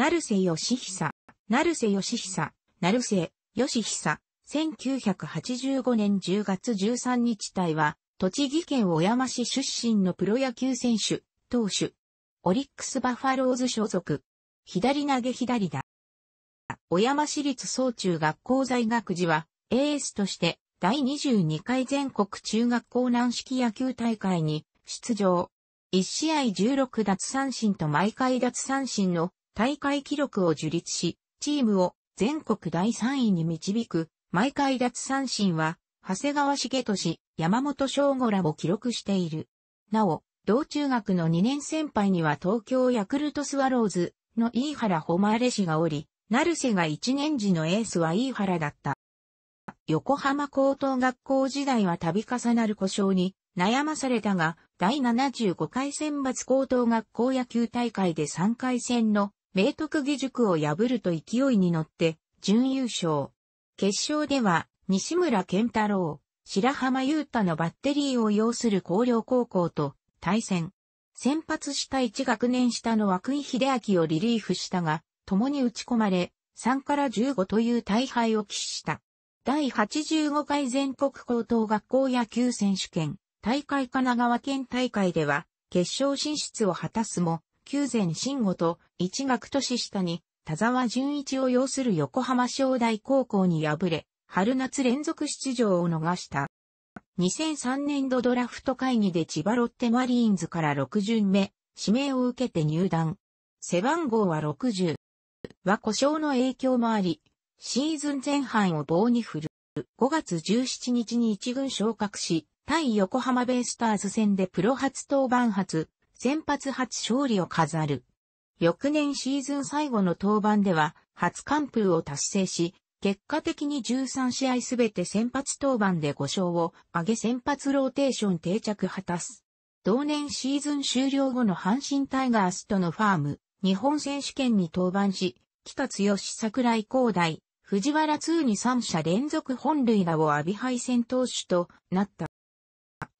成瀬義久、成瀬義久、成瀬義久、1985年10月13日隊は、栃木県小山市出身のプロ野球選手、投手、オリックスバファローズ所属、左投げ左だ。小山市立総中学校在学時は、エースとして、第22回全国中学校軟式野球大会に出場。1試合16奪三振と毎回奪三振の大会記録を樹立し、チームを全国第3位に導く、毎回奪三振は、長谷川茂俊、山本翔吾らも記録している。なお、同中学の2年先輩には東京ヤクルトスワローズの飯原誉氏がおり、成瀬が1年時のエースは飯原だった。横浜高等学校時代は度重なる故障に悩まされたが、第75回選抜高等学校野球大会で3回戦の明徳義塾を破ると勢いに乗って準優勝。決勝では西村健太郎、白浜優太のバッテリーを要する広陵高校と対戦。先発した1学年下の涌井秀明をリリーフしたが、共に打ち込まれ、3から15という大敗を喫した。第85回全国高等学校野球選手権大会神奈川県大会では決勝進出を果たすも、九前慎吾と一学年下に田沢淳一を要する横浜商大高校に敗れ、春夏連続出場を逃した。2003年度ドラフト会議で千葉ロッテマリーンズから6巡目、指名を受けて入団。背番号は60。は故障の影響もあり、シーズン前半を棒に振る。5月17日に一軍昇格し、対横浜ベイスターズ戦でプロ初登板初、先発初勝利を飾る。翌年シーズン最後の登板では、初完封を達成し、結果的に13試合すべて先発登板で5勝を挙げ先発ローテーション定着果たす。同年シーズン終了後の阪神タイガースとのファーム、日本選手権に登板し、北剛桜井光大、藤原2に3者連続本塁打を浴び敗戦投手となった。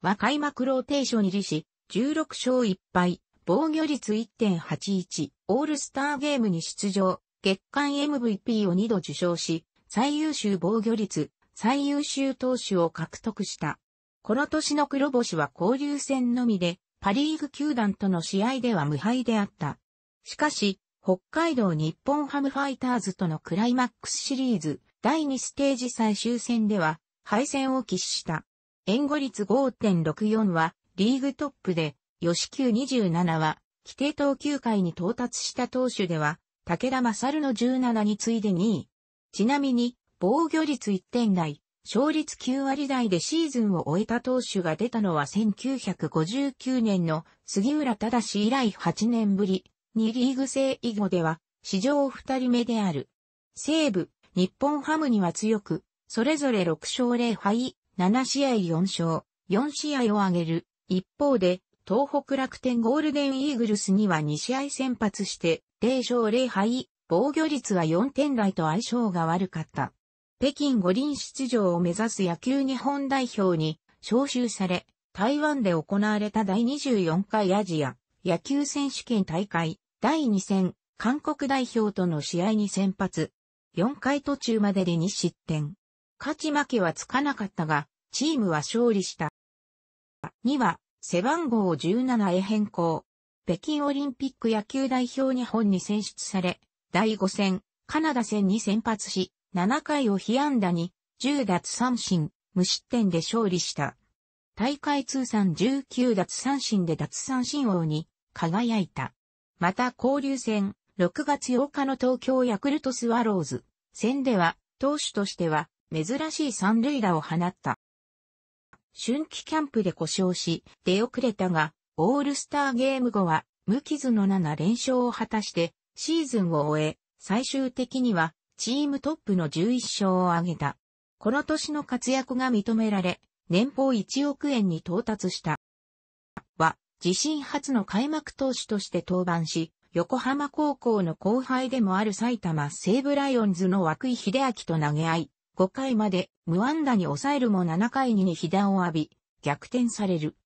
は開幕ローテーション入りし、16勝1敗、防御率1.81、オールスターゲームに出場、月間 MVP を2度受賞し、最優秀防御率、最優秀投手を獲得した。この年の黒星は交流戦のみで、パリーグ球団との試合では無敗であった。しかし、北海道日本ハムファイターズとのクライマックスシリーズ第2ステージ最終戦では敗戦を喫した。援護率5.64はリーグトップで、吉球27は、規定投球回に到達した投手では、武田勝の17に次いで2位。ちなみに、防御率1点台、勝率9割台でシーズンを終えた投手が出たのは1959年の杉浦正以来8年ぶり、2リーグ制以後では、史上2人目である。西部、日本ハムには強く、それぞれ6勝0敗、7試合4勝、4試合を挙げる一方で、東北楽天ゴールデンイーグルスには2試合先発して、0勝0敗、防御率は4点台と相性が悪かった。北京五輪出場を目指す野球日本代表に招集され、台湾で行われた第24回アジア野球選手権大会第2戦韓国代表との試合に先発。4回途中までで2失点。勝ち負けはつかなかったが、チームは勝利した。2は背番号17へ変更。北京オリンピック野球代表日本に選出され、第5戦、カナダ戦に先発し、7回を被安打に、10奪三振、無失点で勝利した。大会通算19奪三振で奪三振王に輝いた。また交流戦、6月8日の東京ヤクルトスワローズ戦では、投手としては珍しい三塁打を放った。春季キャンプで故障し、出遅れたが、オールスターゲーム後は、無傷の7連勝を果たして、シーズンを終え、最終的には、チームトップの11勝を挙げた。この年の活躍が認められ、年俸1億円に到達した。は、自身初の開幕投手として登板し、横浜高校の後輩でもある埼玉西武ライオンズの枠井秀明と投げ合い、5回まで無安打に抑えるも7回に被弾を浴び、逆転される。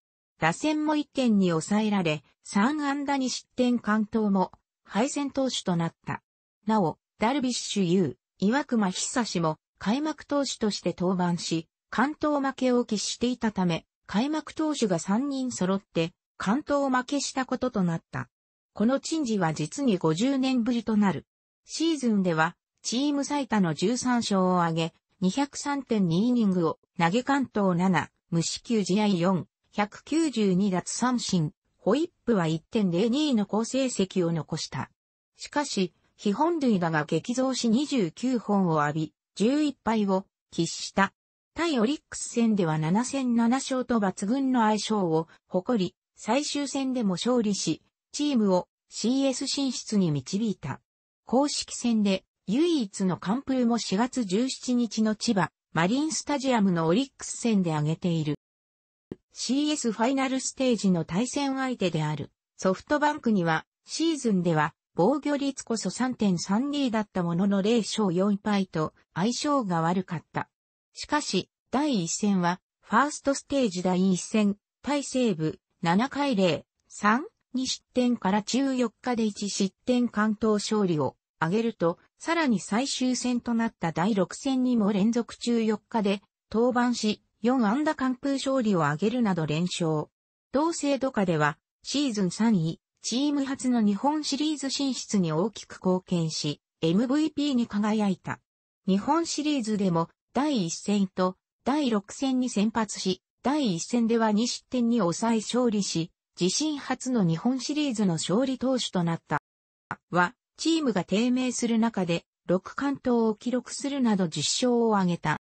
打線も1点に抑えられ、3安打に失点完投も敗戦投手となった。なお、ダルビッシュ有、岩隈久志も開幕投手として登板し、関東負けを喫していたため、開幕投手が3人揃って、関東負けしたこととなった。この陳事は実に50年ぶりとなる。シーズンでは、チーム最多の13勝を挙げ、203.2イニングを投げ関東7、無四球試合4、192奪三振、ホイップは1.02の好成績を残した。しかし、基本塁打が激増し29本を浴び、11敗を喫した。対オリックス戦では7戦7勝と抜群の相性を誇り、最終戦でも勝利し、チームを CS 進出に導いた。公式戦で唯一の完封も4月17日の千葉、マリンスタジアムのオリックス戦で挙げている。CS ファイナルステージの対戦相手であるソフトバンクにはシーズンでは防御率こそ3.32だったものの0勝4敗と相性が悪かった。しかし、第1戦は、ファーストステージ第1戦、対西部、7回0、3、2失点から14日で1失点関東勝利を挙げると、さらに最終戦となった第6戦にも連続中4日で登板し、4安打完封勝利を挙げるなど連勝。同制度下では、シーズン3位、チーム初の日本シリーズ進出に大きく貢献し、MVP に輝いた。日本シリーズでも、第1戦と第6戦に先発し、第1戦では2失点に抑え勝利し、自身初の日本シリーズの勝利投手となった。は、チームが低迷する中で、6関東を記録するなど実証を挙げた。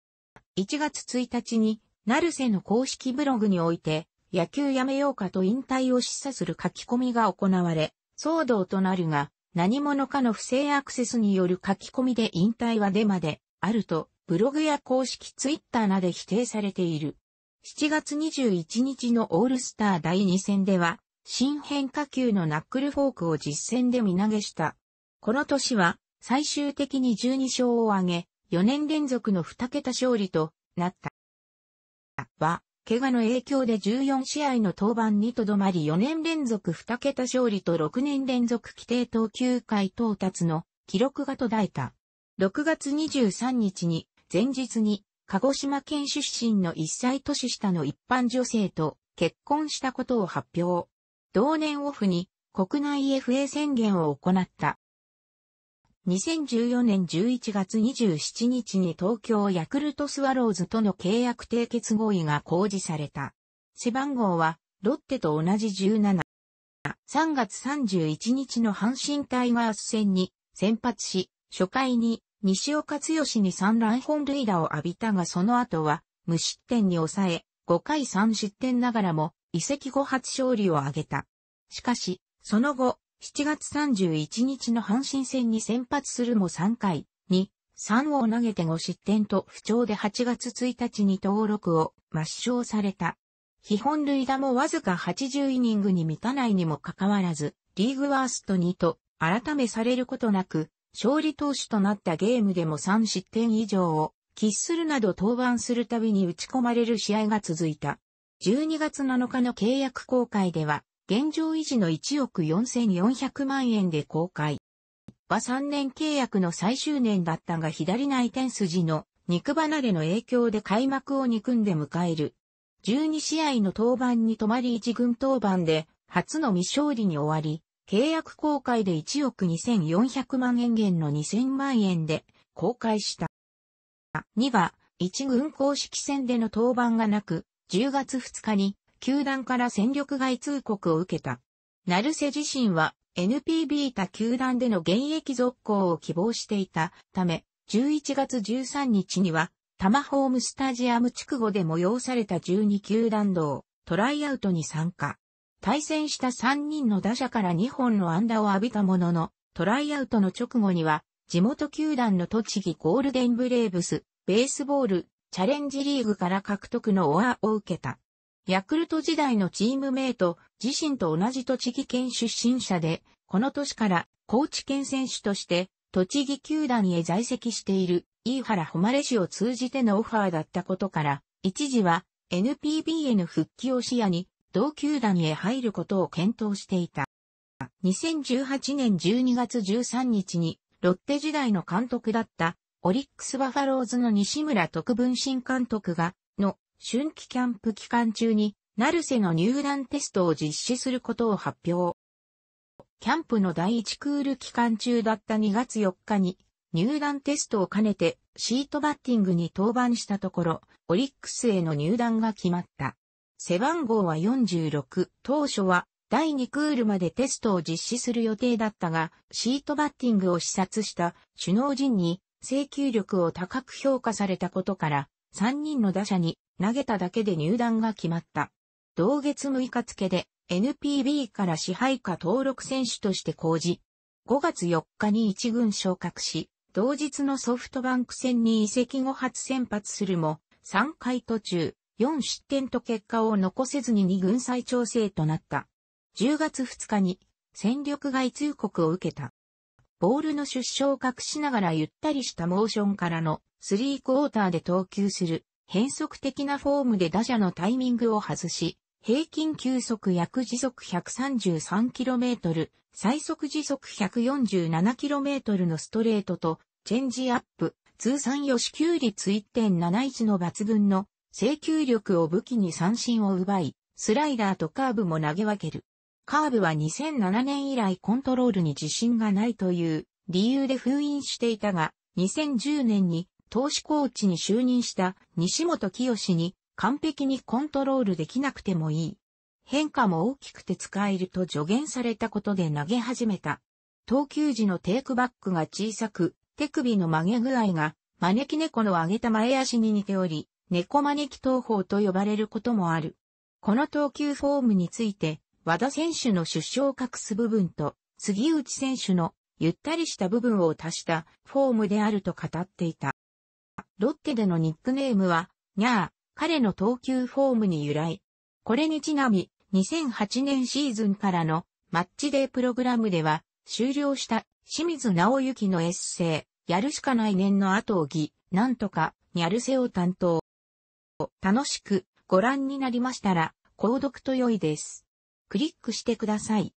1月1日に、ナルセの公式ブログにおいて、野球やめようかと引退を示唆する書き込みが行われ、騒動となるが、何者かの不正アクセスによる書き込みで引退はデマで、あると、ブログや公式ツイッターなど否定されている。7月21日のオールスター第2戦では、新変化球のナックルフォークを実戦で見投げした。この年は、最終的に12勝を挙げ、4年連続の2桁勝利となった。は、怪我の影響で14試合の登板にとどまり4年連続2桁勝利と6年連続規定投球回到達の記録が途絶えた。6月23日に、前日に、鹿児島県出身の1歳年下の一般女性と結婚したことを発表。同年オフに国内 FA 宣言を行った。2014年11月27日に東京ヤクルトスワローズとの契約締結合意が公示された。背番号は、ロッテと同じ17。3月31日の阪神タイガース戦に先発し、初回に西岡剛に3乱本塁打を浴びたがその後は無失点に抑え、5回3失点ながらも移籍後初勝利を挙げた。しかし、その後、7月31日の阪神戦に先発するも3回、2、3を投げて5失点と不調で8月1日に登録を抹消された。基本塁打もわずか80イニングに満たないにもかかわらず、リーグワースト2と改めされることなく、勝利投手となったゲームでも3失点以上を喫するなど登板するたびに打ち込まれる試合が続いた。12月7日の契約公開では、現状維持の1億4400万円で公開。は3年契約の最終年だったが左内転筋の肉離れの影響で開幕を憎んで迎える。12試合の登板に止まり1軍登板で初の未勝利に終わり、契約公開で1億2400万円減の2000万円で公開した。2は1軍公式戦での登板がなく、10月2日に球団から戦力外通告を受けた。ナルセ自身は NPB 他球団での現役続行を希望していたため、11月13日には、タマホームスタジアム筑後で催された12球団同トライアウトに参加。対戦した3人の打者から2本の安打を浴びたものの、トライアウトの直後には、地元球団の栃木ゴールデンブレーブス、ベースボール、チャレンジリーグから獲得のオアを受けた。ヤクルト時代のチームメイト、自身と同じ栃木県出身者で、この年から高知県選手として、栃木球団へ在籍している、飯原誉氏を通じてのオファーだったことから、一時は NPB への復帰を視野に、同球団へ入ることを検討していた。2018年12月13日に、ロッテ時代の監督だった、オリックスバファローズの西村特文新監督が、の春季キャンプ期間中に、ナルセの入団テストを実施することを発表。キャンプの第1クール期間中だった2月4日に、入団テストを兼ねてシートバッティングに登板したところ、オリックスへの入団が決まった。背番号は46、当初は第2クールまでテストを実施する予定だったが、シートバッティングを視察した首脳陣に請求力を高く評価されたことから、3人の打者に投げただけで入団が決まった。同月6日付で NPB から支配下登録選手として公示。5月4日に一軍昇格し、同日のソフトバンク戦に移籍後初先発するも、3回途中、4失点と結果を残せずに2軍再調整となった。10月2日に戦力外通告を受けた。ボールの出生を隠しながらゆったりしたモーションからのスリークォーターで投球する変則的なフォームで打者のタイミングを外し、平均球速約時速 133km、最速時速 147km のストレートと、チェンジアップ、通算予支給率1.71の抜群の制球力を武器に三振を奪い、スライダーとカーブも投げ分ける。カーブは2007年以来コントロールに自信がないという理由で封印していたが、2010年に投資コーチに就任した西本清に完璧にコントロールできなくてもいい。変化も大きくて使えると助言されたことで投げ始めた。投球時のテイクバックが小さく、手首の曲げ具合が招き猫の上げた前足に似ており、猫招き投法と呼ばれることもある。この投球フォームについて、和田選手の出生を隠す部分と、杉内選手のゆったりした部分を足したフォームであると語っていた。ロッテでのニックネームは、ニャー、彼の投球フォームに由来。これにちなみ、2008年シーズンからのマッチデープログラムでは、終了した清水直之のエッセイ、やるしかない年の後をぎ、なんとか、にゃるせを担当。楽しくご覧になりましたら、購読と良いです。クリックしてください。